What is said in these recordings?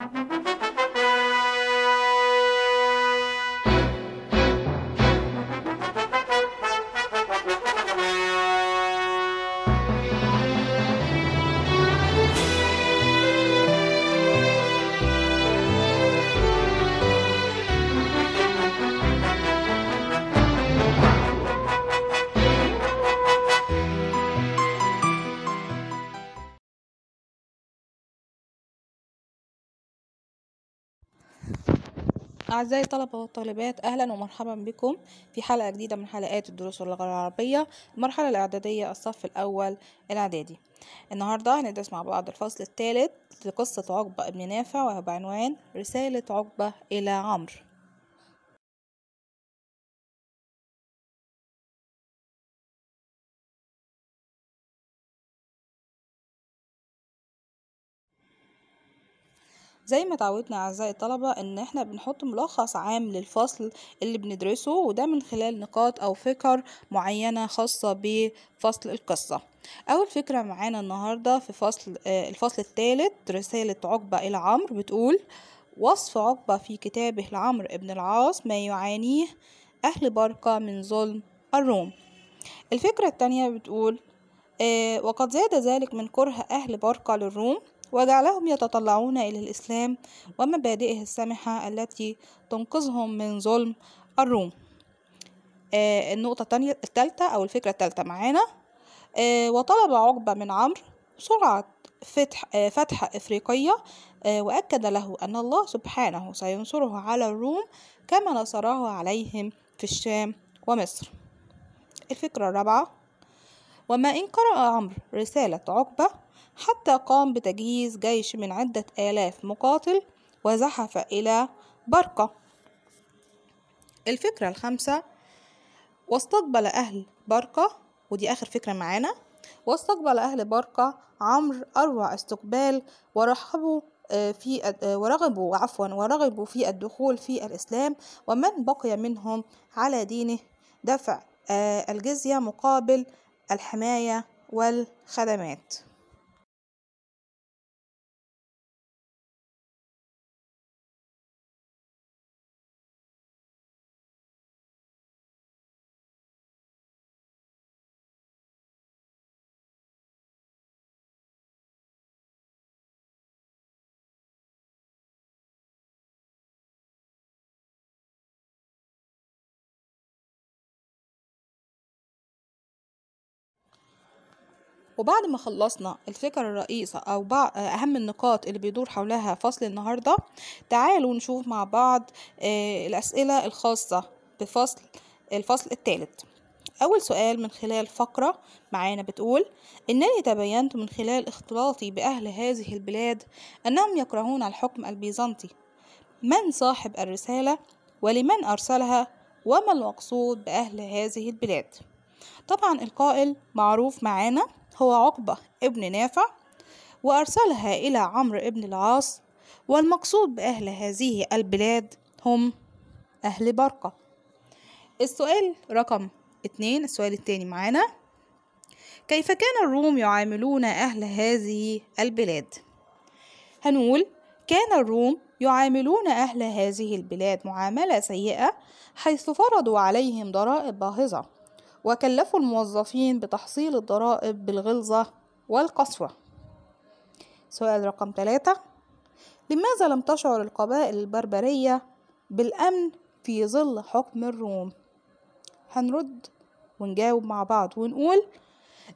Thank you. أعزائي الطلبة والطالبات أهلا ومرحبا بكم في حلقة جديدة من حلقات الدروس واللغة العربية المرحلة الإعدادية الصف الأول الإعدادي النهاردة هندرس مع بعض الفصل الثالث لقصة عقبة ابن نافع وهو بعنوان رسالة عقبة إلى عمرو زي ما تعودنا أعزائي الطلبة إن إحنا بنحط ملخص عام للفصل اللي بندرسه وده من خلال نقاط أو فكر معينة خاصة بفصل القصة أول فكرة معانا النهاردة في فصل آه، الفصل الثالث رسالة عقبة إلى عمرو بتقول وصف عقبة في كتابه لعمرو بن العاص ما يعانيه أهل بركة من ظلم الروم الفكرة التانية بتقول آه وقد زاد ذلك من كره أهل بركة للروم وجعلهم يتطلعون إلى الإسلام ومبادئه السامحة التي تنقذهم من ظلم الروم آه النقطة التانية التالتة أو الفكرة التالتة معانا آه وطلب عقبة من عمرو سرعة فتح, آه فتح إفريقية آه وأكد له أن الله سبحانه سينصره على الروم كما نصره عليهم في الشام ومصر الفكرة الرابعة وما إن قرأ عمرو رسالة عقبة حتى قام بتجهيز جيش من عدة آلاف مقاتل وزحف إلى برقة الفكرة الخامسة واستقبل أهل برقة ودي آخر فكرة معانا واستقبل أهل برقة عمرو أروع استقبال ورحبوا آه، في آه، ورغبوا عفوا ورغبوا في الدخول في الإسلام ومن بقي منهم على دينه دفع آه، الجزية مقابل الحماية والخدمات وبعد ما خلصنا الفكر الرئيسة أو أهم النقاط اللي بيدور حولها فصل النهاردة تعالوا نشوف مع بعض آه، الأسئلة الخاصة بفصل الفصل الثالث أول سؤال من خلال فقرة معانا بتقول إنني تبينت من خلال اختلاطي بأهل هذه البلاد أنهم يكرهون الحكم البيزنطي من صاحب الرسالة ولمن أرسلها وما المقصود بأهل هذه البلاد طبعا القائل معروف معانا هو عقبة ابن نافع وأرسلها إلى عمرو ابن العاص والمقصود بأهل هذه البلاد هم أهل برقة السؤال رقم اتنين السؤال التاني معانا كيف كان الروم يعاملون أهل هذه البلاد؟ هنقول كان الروم يعاملون أهل هذه البلاد معاملة سيئة حيث فرضوا عليهم ضرائب باهظة وكلفوا الموظفين بتحصيل الضرائب بالغلظة والقسوة سؤال رقم ثلاثة لماذا لم تشعر القبائل البربرية بالأمن في ظل حكم الروم؟ هنرد ونجاوب مع بعض ونقول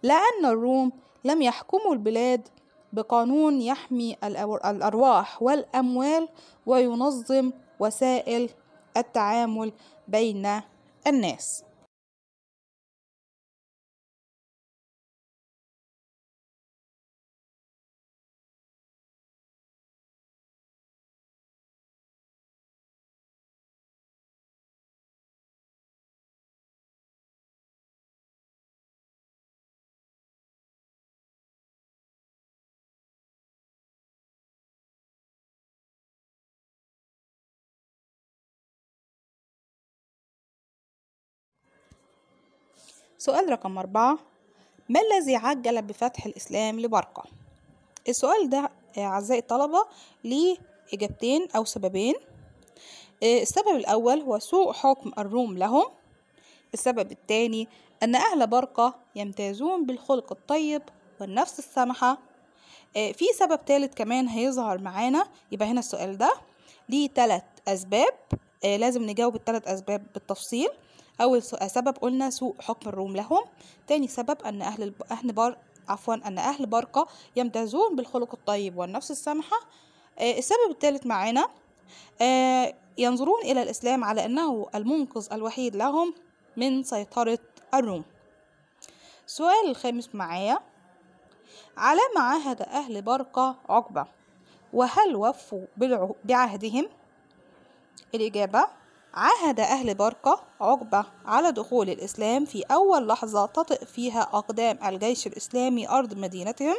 لأن الروم لم يحكموا البلاد بقانون يحمي الأرواح والأموال وينظم وسائل التعامل بين الناس سؤال رقم أربعة ما الذي عجل بفتح الإسلام لبرقة؟ السؤال ده آه، أعزائي الطلبة ليه إجابتين أو سببين آه، السبب الأول هو سوء حكم الروم لهم السبب الثاني أن أهل برقة يمتازون بالخلق الطيب والنفس السمحة آه، في سبب ثالث كمان هيظهر معانا يبقى هنا السؤال ده ليه ثلاث أسباب لازم نجاوب الثلاث أسباب بالتفصيل أول سبب قلنا سوء حكم الروم لهم تاني سبب أن أهل أهل بار عفوا أن أهل بارقة يمتازون بالخلق الطيب والنفس السامحة آه، السبب الثالث معانا آه، ينظرون إلى الإسلام على أنه المنقذ الوحيد لهم من سيطرة الروم السؤال الخامس معايا على ما عاهد أهل برقة عقبة وهل وفوا بعهدهم؟ الإجابة عاهد أهل بركة عقبة على دخول الإسلام في أول لحظة تطئ فيها أقدام الجيش الإسلامي أرض مدينتهم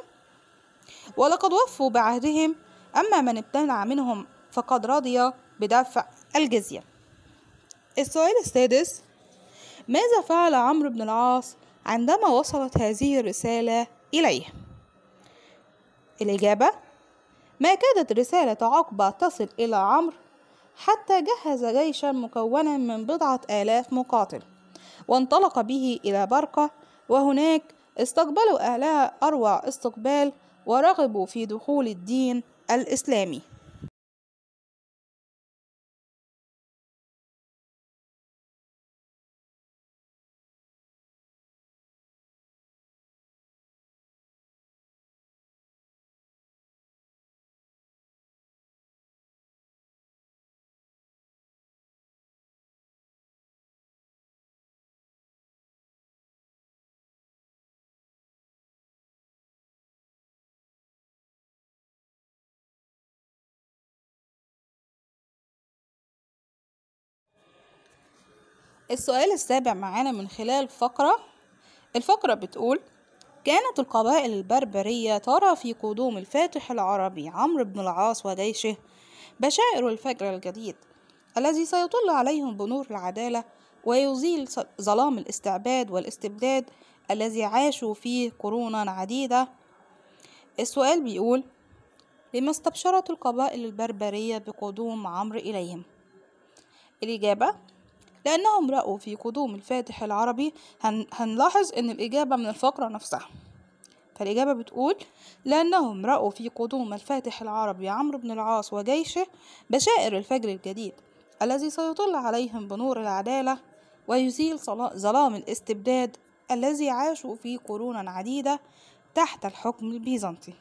ولقد وفوا بعهدهم أما من امتنع منهم فقد رضي بدفع الجزية السؤال السادس ماذا فعل عمرو بن العاص عندما وصلت هذه الرسالة إليه؟ الإجابة ما كادت رسالة عقبة تصل إلى عمرو حتى جهز جيشا مكونا من بضعة آلاف مقاتل وانطلق به إلى برقة وهناك استقبلوا أهلها أروع استقبال ورغبوا في دخول الدين الإسلامي السؤال السابع معانا من خلال فقرة الفقرة بتقول كانت القبائل البربرية ترى في قدوم الفاتح العربي عمرو بن العاص وجيشه بشائر الفجر الجديد الذي سيطل عليهم بنور العدالة ويزيل ظلام الاستعباد والاستبداد الذي عاشوا فيه قرونا عديدة السؤال بيقول لما استبشرت القبائل البربرية بقدوم عمرو إليهم الإجابة لأنهم رأوا في قدوم الفاتح العربي هن هنلاحظ إن الإجابة من الفقرة نفسها فالإجابة بتقول لأنهم رأوا في قدوم الفاتح العربي عمرو بن العاص وجيشه بشائر الفجر الجديد الذي سيطل عليهم بنور العدالة ويزيل ظلام الاستبداد الذي عاشوا فيه قرونا عديدة تحت الحكم البيزنطي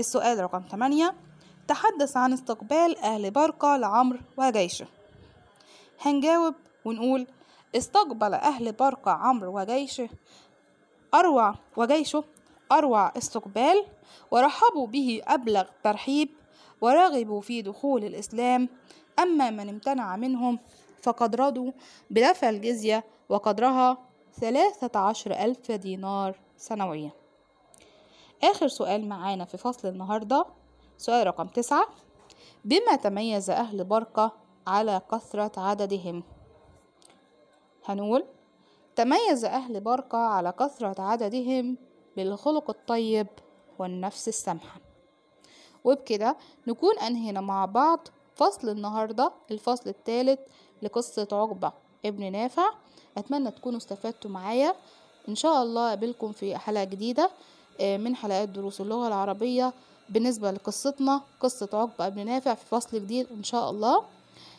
السؤال رقم 8 تحدث عن استقبال أهل برقة لعمرو وجيشه هنجاوب ونقول استقبل أهل برقة عمرو وجيشه أروع وجيشه أروع استقبال ورحبوا به أبلغ ترحيب ورغبوا في دخول الإسلام أما من امتنع منهم فقد رضوا بدفع الجزية وقدرها ثلاثة عشر ألف دينار سنويا آخر سؤال معانا في فصل النهاردة سؤال رقم تسعة بما تميز أهل بركة على كثرة عددهم هنقول تميز أهل بركة على كثرة عددهم بالخلق الطيب والنفس السمحة وبكده نكون أنهينا مع بعض فصل النهاردة الفصل الثالث لقصة عقبة ابن نافع أتمنى تكونوا استفدتوا معايا إن شاء الله أقابلكم في حلقة جديدة آه، من حلقات دروس اللغة العربية بالنسبة لقصتنا قصة عقبة ابن نافع في فصل جديد إن شاء الله